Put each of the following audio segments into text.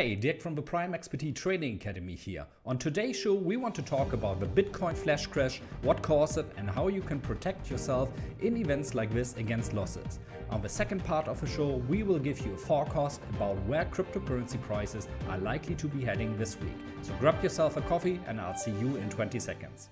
Hey, Dirk from the Prime XPT Trading Academy here. On today's show, we want to talk about the Bitcoin flash crash, what caused it, and how you can protect yourself in events like this against losses. On the second part of the show, we will give you a forecast about where cryptocurrency prices are likely to be heading this week. So grab yourself a coffee, and I'll see you in 20 seconds.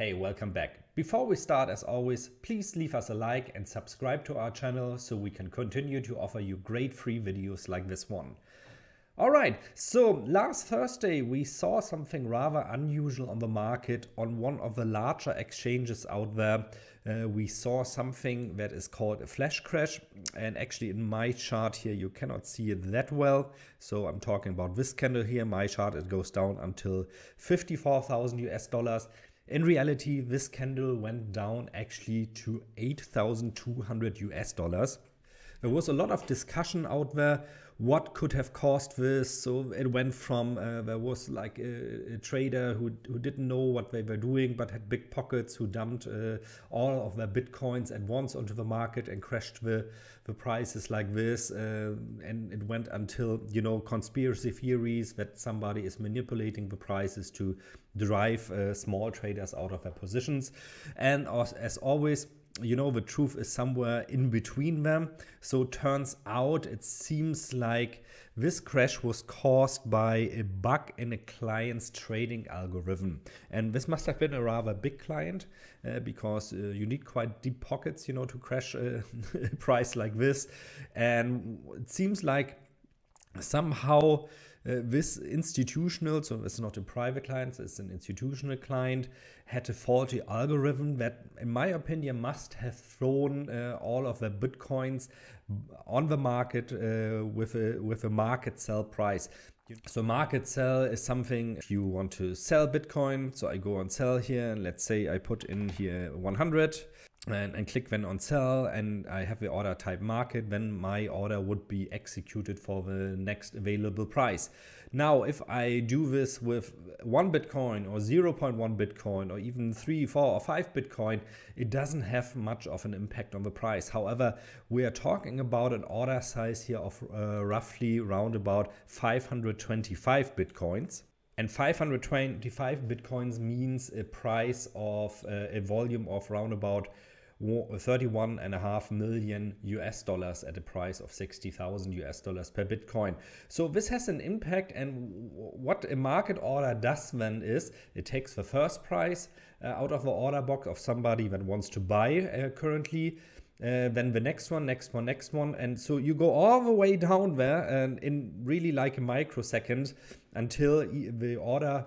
Hey, welcome back. Before we start, as always, please leave us a like and subscribe to our channel so we can continue to offer you great free videos like this one. Alright, so last Thursday we saw something rather unusual on the market on one of the larger exchanges out there. Uh, we saw something that is called a flash crash and actually in my chart here you cannot see it that well. So I'm talking about this candle here, my chart it goes down until 54,000 US dollars. In reality, this candle went down actually to 8,200 US dollars there was a lot of discussion out there what could have caused this. So it went from uh, there was like a, a, trader who, who didn't know what they were doing but had big pockets who dumped uh, all of their bitcoins at once onto the market and crashed the, the prices like this. Uh, and it went until, you know, conspiracy theories that somebody is manipulating the prices to drive uh, small traders out of their positions. And as always, you know, the truth is somewhere in between them. So turns out it seems like this crash was caused by a bug in a client's trading algorithm. And this must have been a rather big client uh, because uh, you need quite deep pockets, you know, to crash a price like this. And it seems like somehow uh, this institutional, so it's not a private client, it's an institutional client, had a faulty algorithm that, in my opinion, must have thrown uh, all of the bitcoins on the market uh, with a with a market sell price. So market sell is something if you want to sell Bitcoin. So I go on sell here and let's say I put in here 100 and, and click when on sell and I have the order type market then my order would be executed for the next available price. Now if I do this with one Bitcoin or 0.1 Bitcoin or even 3, 4 or 5 Bitcoin it doesn't have much of an impact on the price. However we are talking about an order size here of uh, roughly round about 525 Bitcoins. And 525 bitcoins means a price of uh, a volume of round about 31.5 million US dollars at a price of 60,000 US dollars per Bitcoin. So this has an impact and what a market order does then is it takes the first price uh, out of the order box of somebody that wants to buy uh, currently uh, then the next one, next one, next one. And so you go all the way down there and in really like a microsecond until the order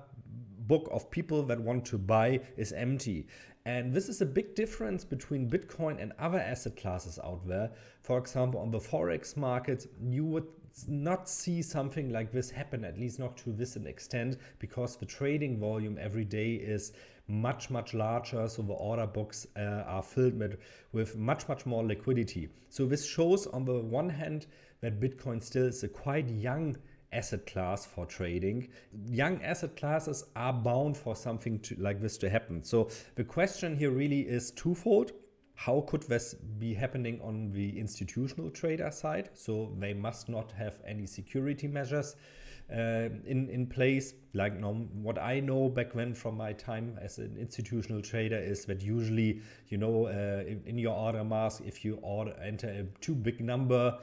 book of people that want to buy is empty. And this is a big difference between Bitcoin and other asset classes out there. For example, on the Forex market, you would not see something like this happen, at least not to this extent, because the trading volume every day is much, much larger. So the order books uh, are filled with, with much, much more liquidity. So this shows on the one hand that Bitcoin still is a quite young asset class for trading. Young asset classes are bound for something to, like this to happen. So the question here really is twofold. How could this be happening on the institutional trader side? So they must not have any security measures uh, in, in place. Like no, what I know back when from my time as an institutional trader is that usually, you know, uh, in, in, your order mask, if you order, enter a too big number,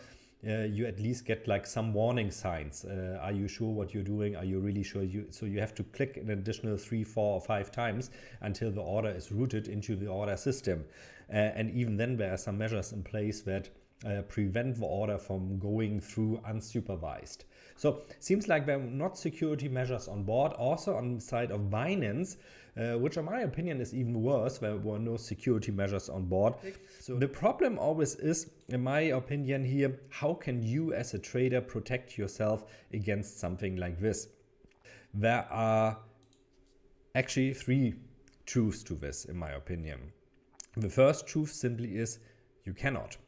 uh, you at least get like some warning signs. Uh, are you sure what you're doing? Are you really sure? You so you have to click an additional three, four, or five times until the order is routed into the order system. Uh, and even then, there are some measures in place that uh, prevent the order from going through unsupervised. So seems like there are not security measures on board. Also on the side of Binance, uh, which in my opinion is even worse, there were no security measures on board. So the problem always is, in my opinion here, how can you as a trader protect yourself against something like this? There are actually three truths to this, in my opinion. The first truth simply is you cannot.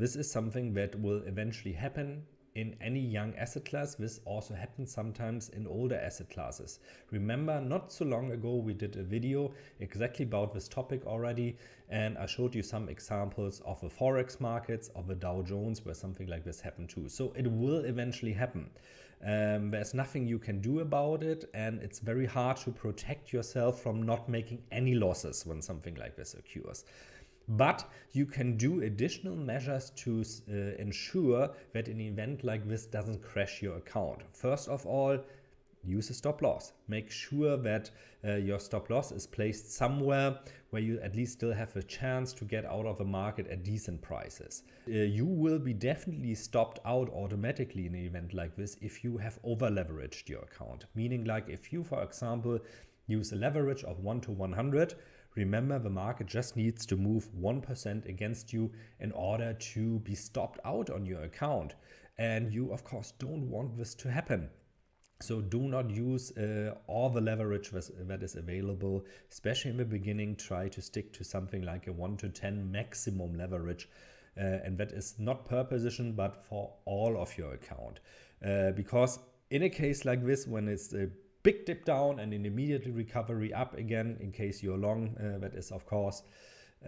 This is something that will eventually happen in any young asset class. This also happens sometimes in older asset classes. Remember, not so long ago, we did a video exactly about this topic already, and I showed you some examples of the Forex markets, of the Dow Jones, where something like this happened too. So it will eventually happen. Um, there's nothing you can do about it, and it's very hard to protect yourself from not making any losses when something like this occurs. But you can do additional measures to uh, ensure that an event like this doesn't crash your account. First of all, use a stop loss. Make sure that uh, your stop loss is placed somewhere where you at least still have a chance to get out of the market at decent prices. Uh, you will be definitely stopped out automatically in an event like this if you have over leveraged your account. Meaning like if you, for example, use a leverage of 1 to 100, Remember, the market just needs to move 1% against you in order to be stopped out on your account. And you, of course, don't want this to happen. So do not use uh, all the leverage that is available, especially in the beginning. Try to stick to something like a 1 to 10 maximum leverage. Uh, and that is not per position, but for all of your account. Uh, because in a case like this, when it's a uh, big dip down and an immediate recovery up again in case you're long uh, that is of course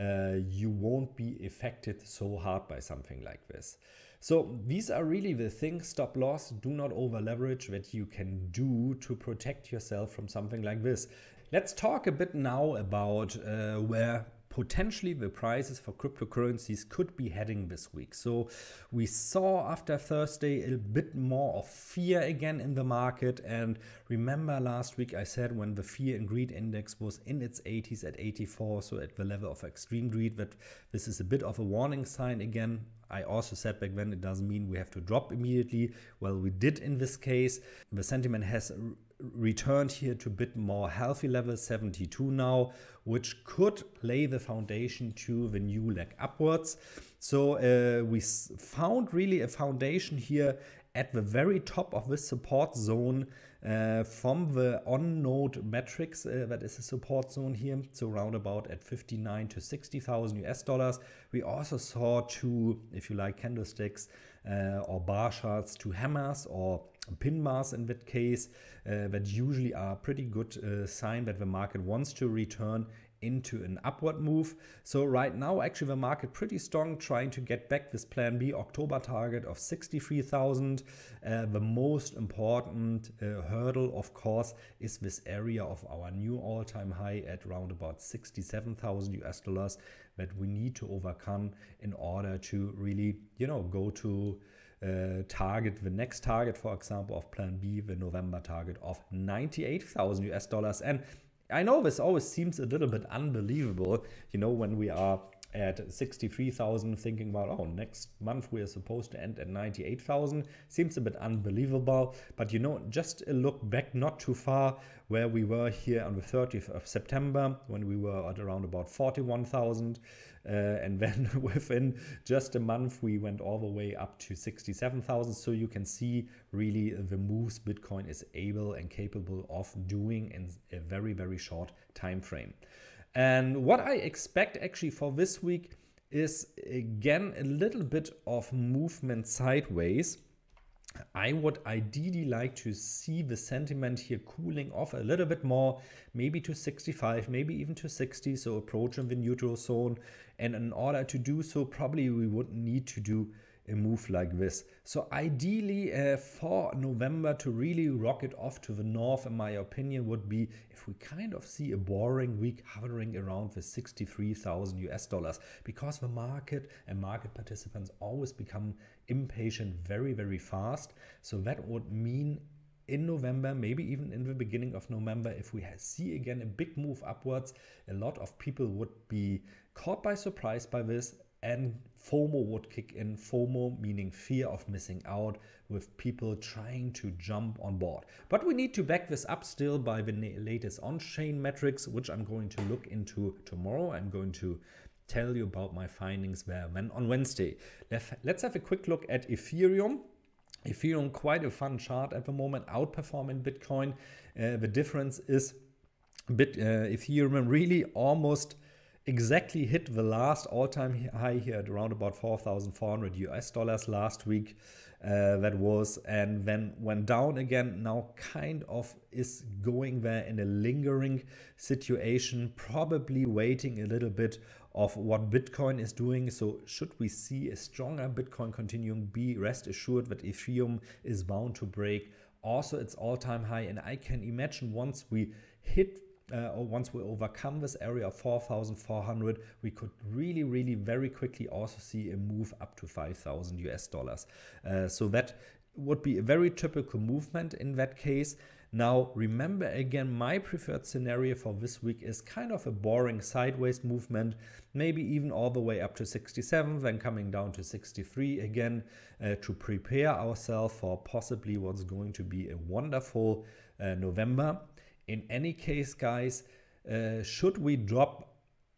uh, you won't be affected so hard by something like this so these are really the things stop loss do not over leverage that you can do to protect yourself from something like this let's talk a bit now about uh, where potentially the prices for cryptocurrencies could be heading this week. So we saw after Thursday a bit more of fear again in the market. And remember last week I said when the fear and greed index was in its 80s at 84, so at the level of extreme greed, that this is a bit of a warning sign again. I also said back then it doesn't mean we have to drop immediately. Well, we did in this case. The sentiment has returned here to a bit more healthy level, 72 now, which could lay the foundation to the new leg upwards. So uh, we found really a foundation here at the very top of this support zone uh, from the on-node metrics, uh, that is a support zone here, so round about at 59 to 60,000 US dollars. We also saw two, if you like, candlesticks uh, or bar charts to hammers or pin bars in that case uh, that usually are pretty good uh, sign that the market wants to return into an upward move. So right now, actually the market pretty strong, trying to get back this plan B October target of 63,000. Uh, the most important uh, hurdle, of course, is this area of our new all-time high at around about 67,000 US dollars that we need to overcome in order to really, you know, go to uh, target, the next target, for example, of plan B, the November target of 98,000 US dollars. And I know this always seems a little bit unbelievable, you know, when we are at 63,000 thinking about, oh, next month we are supposed to end at 98,000. Seems a bit unbelievable, but you know, just a look back not too far where we were here on the 30th of September when we were at around about 41,000. Uh, and then within just a month, we went all the way up to 67,000. So you can see really the moves Bitcoin is able and capable of doing in a very, very short time frame. And what I expect actually for this week is again a little bit of movement sideways. I would ideally like to see the sentiment here cooling off a little bit more, maybe to 65, maybe even to 60, so approaching the neutral zone. And in order to do so, probably we would need to do a move like this. So ideally uh, for November to really rock it off to the north, in my opinion, would be if we kind of see a boring week hovering around the 63,000 US dollars, because the market and market participants always become impatient very, very fast. So that would mean in November, maybe even in the beginning of November, if we see again a big move upwards, a lot of people would be caught by surprise by this and FOMO would kick in. FOMO meaning fear of missing out, with people trying to jump on board. But we need to back this up still by the latest on chain metrics, which I'm going to look into tomorrow. I'm going to tell you about my findings there when on Wednesday. Let's have a quick look at Ethereum. Ethereum, quite a fun chart at the moment, outperforming Bitcoin. Uh, the difference is Bit, uh, Ethereum really almost exactly hit the last all-time high here at around about 4,400 US dollars last week. Uh, that was and then went down again. Now kind of is going there in a lingering situation, probably waiting a little bit of what Bitcoin is doing. So should we see a stronger Bitcoin continuing, be rest assured that Ethereum is bound to break also its all-time high. And I can imagine once we hit uh, or once we overcome this area of 4,400, we could really, really very quickly also see a move up to 5,000 US dollars. Uh, so that would be a very typical movement in that case. Now, remember again, my preferred scenario for this week is kind of a boring sideways movement, maybe even all the way up to 67, then coming down to 63 again uh, to prepare ourselves for possibly what's going to be a wonderful uh, November. In any case, guys, uh, should we drop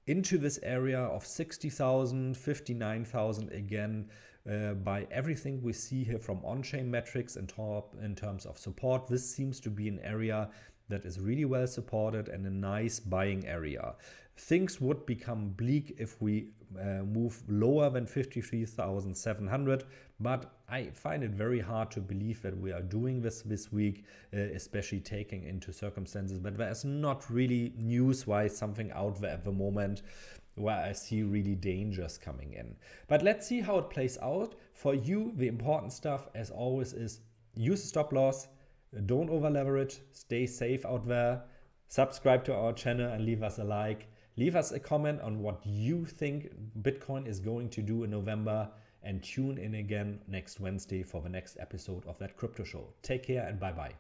into this area of 60,000, 59,000 again uh, by everything we see here from on-chain metrics and top in terms of support. This seems to be an area that is really well supported and a nice buying area. Things would become bleak if we uh, move lower than 53,700, but I find it very hard to believe that we are doing this this week, uh, especially taking into circumstances that there is not really news-wise something out there at the moment where I see really dangers coming in. But let's see how it plays out. For you, the important stuff, as always, is use a stop loss, don't over leverage, stay safe out there, subscribe to our channel and leave us a like. Leave us a comment on what you think Bitcoin is going to do in November and tune in again next Wednesday for the next episode of that crypto show. Take care and bye bye.